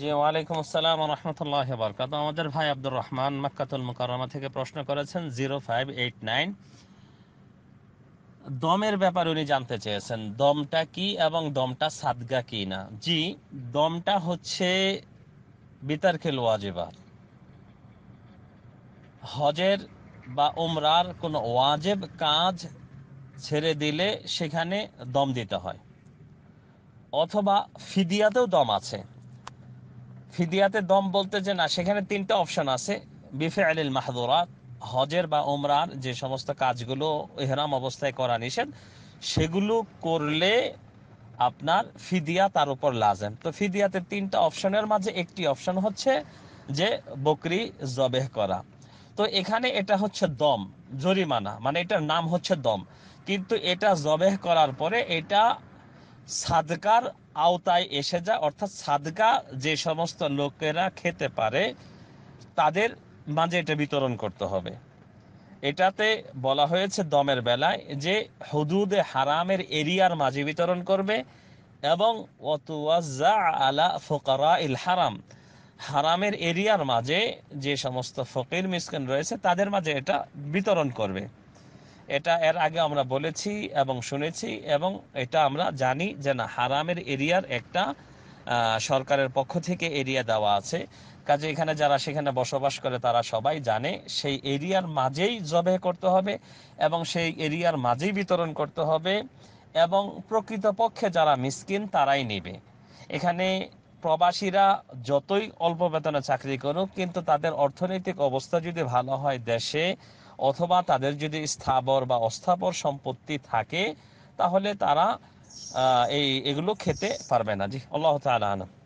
আমাদের ভাই আব্দুর রহমান থেকে প্রশ্ন করেছেন জিরো দমের উনি জানতে চেয়েছেন দমটা কি এবং দমটা সাদগা কি না জি দমটা হচ্ছে বিতার্কেল ওয়াজিবার হজের বা উমরার কোনো ওয়াজেব কাজ ছেড়ে দিলে সেখানে দম দিতে হয় অথবা ফিদিয়াতেও দম আছে ফিদিয়াতে দম বলতে যে না সেখানে তিনটা অপশন আছে বিফে আলিল মাহদুরাত হজের বা ওমরার যে সমস্ত কাজগুলো এহরাম অবস্থায় করা নিষেধ সেগুলো করলে আপনার ফিদিয়া তার উপর লাজেম তো ফিদিয়াতে তিনটা অপশনের মাঝে একটি অপশন হচ্ছে যে বকরি জবেহ করা তো এখানে এটা হচ্ছে দম জরিমানা মানে এটার নাম হচ্ছে দম কিন্তু এটা জবেহ করার পরে এটা সাদকার আওতায় এসে যায় অর্থাৎ সাদকা যে সমস্ত লোকেরা খেতে পারে তাদের মাঝে এটা বিতরণ করতে হবে এটাতে বলা হয়েছে দমের বেলায় যে হদুদে হারামের এরিয়ার মাঝে বিতরণ করবে এবং আলা ফোকারা ইল হারাম হারামের এরিয়ার মাঝে যে সমস্ত ফকির মিসকেন রয়েছে তাদের মাঝে এটা বিতরণ করবে এটা এর আগে আমরা বলেছি এবং শুনেছি এবং এটা আমরা জানি যে না হারামের এরিয়ার একটা সরকারের পক্ষ থেকে এরিয়া দেওয়া আছে কাজে এখানে যারা সেখানে বসবাস করে তারা সবাই জানে সেই এরিয়ার মাঝেই জবে করতে হবে এবং সেই এরিয়ার মাঝেই বিতরণ করতে হবে এবং প্রকৃতপক্ষে যারা মিসকিন তারাই নেবে এখানে প্রবাসীরা যতই অল্প বেতনে চাকরি করুক কিন্তু তাদের অর্থনৈতিক অবস্থা যদি ভালো হয় দেশে অথবা তাদের যদি স্থাবর বা অস্থাবর সম্পত্তি থাকে তাহলে তারা এই এগুলো খেতে পারবে না জি আল্লাহ তালা